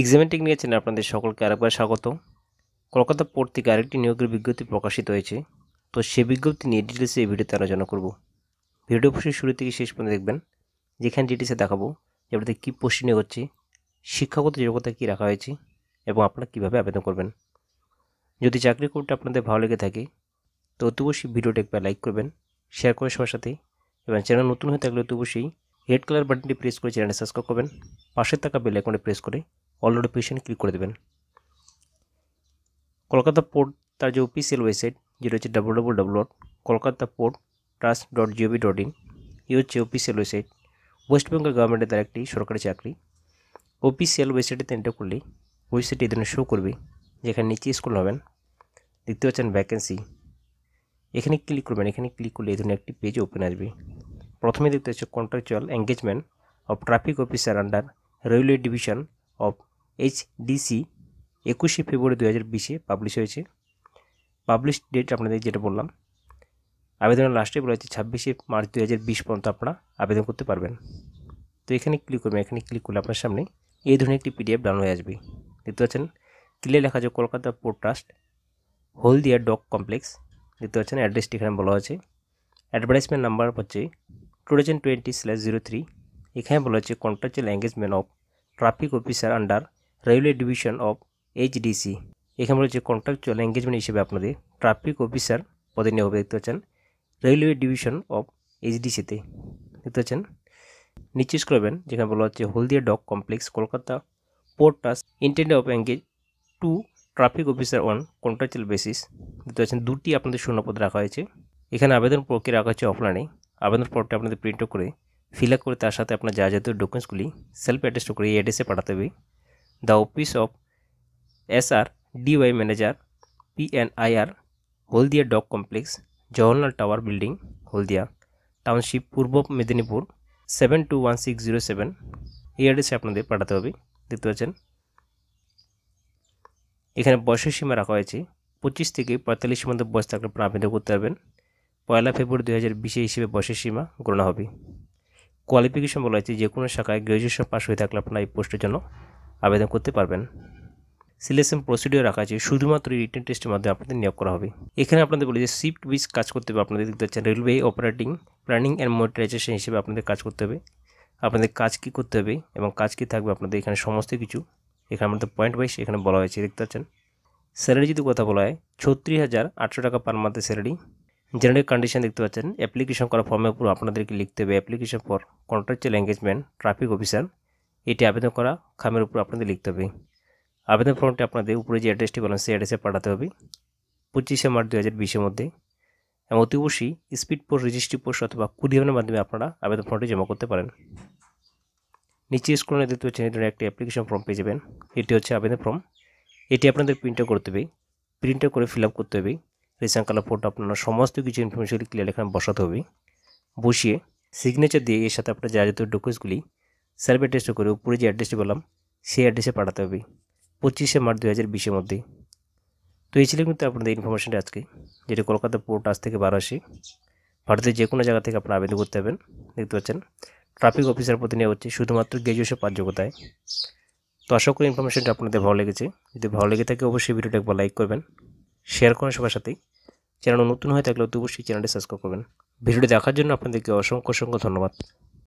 এক্সামেটিক নিয়েছেন আপনাদের সকলকে আরেকবার স্বাগত কলকাতা পত্রিকা আরেকটি নিয়োগের বিজ্ঞপ্তি প্রকাশিত হয়েছে তো সে বিজ্ঞপ্তি নিয়ে ডিটেলসে এই ভিডিওতে আলোচনা করব ভিডিও পোস্টের শুরু থেকে শেষ পর্যন্ত দেখবেন যেখানে ডিটেলসে দেখাবো এবারে কী পোস্ট নিয়োগ হচ্ছে শিক্ষাগত যোগ্যতা কী রাখা হয়েছে এবং আপনারা কীভাবে আবেদন করবেন যদি চাকরি করতে আপনাদের ভালো লেগে থাকে তো অতি অবশ্যই ভিডিওটা একবার লাইক করবেন শেয়ার করে সবার সাথে এবং চ্যানেল নতুন হয়ে থাকলে অতি অবশ্যই রেড কালার বাটনটি প্রেস করে চ্যানেলটি সাবস্ক্রাইব করবেন পাশে থাকা বেল আইকনটি প্রেস করে অলরেডি পেশেন্ট ক্লিক করে দেবেন কলকাতা পোর্ট তার যে অফিসিয়াল ওয়েবসাইট যেটা হচ্ছে W W W dot Kolkata port trust dot G O V dot in এই হচ্ছে অফিসিয়াল ওয়েবসাইট ওয়েস্ট বেঙ্গল গভর্নমেন্টের দ্বারা একটি সরকারি চাকরি অফিসিয়াল ওয়েবসাইটে এন্টার করলে ওয়েবসাইটটি এই ধরনের শো করবে যেখানে নিচে স্কুল হবেন দেখতে পাচ্ছেন ভ্যাকেন্সি এখানে ক্লিক করবেন এখানে ক্লিক করলে এই ধরনের একটি পেজে ওপেন আসবে প্রথমে দেখতে হচ্ছে contractual engagement of traffic officer under railway division of HDC একুশে ফেব্রুয়ারি দু হাজার বিশে পাবলিশ হয়েছে পাবলিশ ডেট আপনাদের যেটা বললাম আবেদনের লাস্টে বলা হয়েছে ছাব্বিশে মার্চ দু হাজার বিশ পর্যন্ত আপনারা আবেদন করতে পারবেন তো এখানে ক্লিক করবেন এখানে ক্লিক করলে আপনার সামনে এই ধরনের একটি পিডিএফ ডাউনলোড হয়ে আসবে দেখতে পাচ্ছেন ক্লিয়ার লেখা আছে Kolkata port trust Haldia dock complex দেখতে পাচ্ছেন অ্যাড্রেসটি এখানে বলা আছে অ্যাডভার্টাইজমেন্ট নাম্বার হচ্ছে two thousand twenty slash zero three এখানে বলা হচ্ছে contractual engagement of traffic officer under railway division of HDC এখানে বলেছে কন্ট্রাকচুয়াল এঙ্গেজমেন্ট হিসেবে আপনাদের ট্রাফিক অফিসার পদে নিয়োগ দেখতে পাচ্ছেন রেলওয়ে ডিভিশন অফ এইচডিসিতে দেখতে পাচ্ছেন নিচে করবেন যেখানে বলা হচ্ছে Haldia dock complex Kolkata port trust intend of engage to traffic officer on contractual basis দেখতে পাচ্ছেন দুটি আপনাদের শূন্যপদ রাখা হয়েছে এখানে আবেদন প্রক্রিয়া রাখা হচ্ছে অফলাইনে আবেদন ফর্মটি আপনাদের প্রিন্টও করে ফিল আপ করে তার সাথে আপনার যা যাবতীয় ডকুমেন্টসগুলি সেলফ অ্যাটেস্ট করে এই অ্যাড্রেসে পাঠাতে হবে the office of S R D Y manager P N I R Haldia dock complex Jawaharlal tower building Haldia township Purba Medinipur seven two one six zero seven এই অ্যাড্রেসে আপনাদের পাঠাতে হবে দেখতে পাচ্ছেন এখানে বয়সের সীমা রাখা হয়েছে পঁচিশ থেকে পঁয়তাল্লিশ মধ্যে বয়স থাকলে আপনি আবেদন করতে পারবেন পয়লা ফেব্রুয়ারি দু হাজার বিশে হিসেবে বয়সের সীমা গণনা হবে কোয়ালিফিকেশন বলা হয়েছে যে কোনো শাখায় গ্র্যাজুয়েশন পাস হয়ে থাকলে আপনারা এই পোস্টের জন্য আবেদন করতে পারবেন সিলেকশন প্রসিডিওর রাখা আছে শুধুমাত্র রিটেন টেস্টের মাধ্যমে আপনাদের নিয়োগ করা হবে এখানে আপনাদের বলি যে শিফট বিস কাজ করতে হবে আপনাদের দেখতে পাচ্ছেন railway operating planning and monetarization হিসেবে আপনাদের কাজ করতে হবে আপনাদের কাজ কি করতে হবে এবং কাজ কি থাকবে আপনাদের এখানে সমস্ত কিছু এখানে আমাদের পয়েন্ট ওয়াইজ এখানে বলা হয়েছে দেখতে পাচ্ছেন স্যালারি যদি কথা বলা হয় ছত্রিশ হাজার আটশো টাকা পার মান্থে স্যালারি জেনারেল কন্ডিশন দেখতে পাচ্ছেন অ্যাপ্লিকেশন করা ফর্মের উপর আপনাদেরকে লিখতে হবে application for contractual engagement traffic officer এটি আবেদন করা খামের উপর আপনাদের লিখতে হবে আবেদন ফর্মটি আপনাদের উপরে যে অ্যাড্রেসটি বলেন সেই অ্যাড্রেসে পাঠাতে হবে পঁচিশে মার্চ দু হাজার বিশের মধ্যে এবং অতি অবশ্যই স্পিড পোস্ট রেজিস্ট্রি পোস্ট অথবা কুরিয়ারের মাধ্যমে আপনারা আবেদন ফর্মটি জমা করতে পারেন নিচে স্ক্রনে দেখতে পাচ্ছেন এই ধরনের একটি অ্যাপ্লিকেশন ফর্ম পেয়ে যাবেন এটি হচ্ছে আবেদন ফর্ম এটি আপনাদের প্রিন্টও করতে হবে প্রিন্টও করে ফিল আপ করতে হবে রিসেন্ট কালার ফোটো আপনারা সমস্ত কিছু ইনফরমেশন ক্লিয়ার এখানে বসাতে হবে বসিয়ে সিগনেচার দিয়ে এর সাথে আপনার যা যত ডকুমেন্টসগুলি সার্ভে টেস্ট করে উপরে যে অ্যাড্রেসটি বললাম সেই অ্যাড্রেসে পাঠাতে হবে পঁচিশে মার্চ দু হাজার বিশের মধ্যে তো এই ছিল কিন্তু আপনাদের ইনফরমেশনটা আজকে যেটা কলকাতা পোর্ট আজ থেকে বারো আসে ভারতের যে কোনো জায়গা থেকে আপনারা আবেদন করতে পারবেন দেখতে পাচ্ছেন ট্রাফিক অফিসার প্রতি নেওয়া হচ্ছে শুধুমাত্র গ্র্যাজুয়েশন পাঁচ যোগ্যতায় তো আশা করি ইনফরমেশনটা আপনাদের ভালো লেগেছে যদি ভালো লেগে থাকে অবশ্যই ভিডিওটা একবার লাইক করবেন শেয়ার করুন সবার সাথেই চ্যানেল নতুন হয়ে থাকলে অবশ্যই চ্যানেলটি সাবস্ক্রাইব করবেন ভিডিওটি দেখার জন্য আপনাদেরকে অসংখ্য অসংখ্য ধন্যবাদ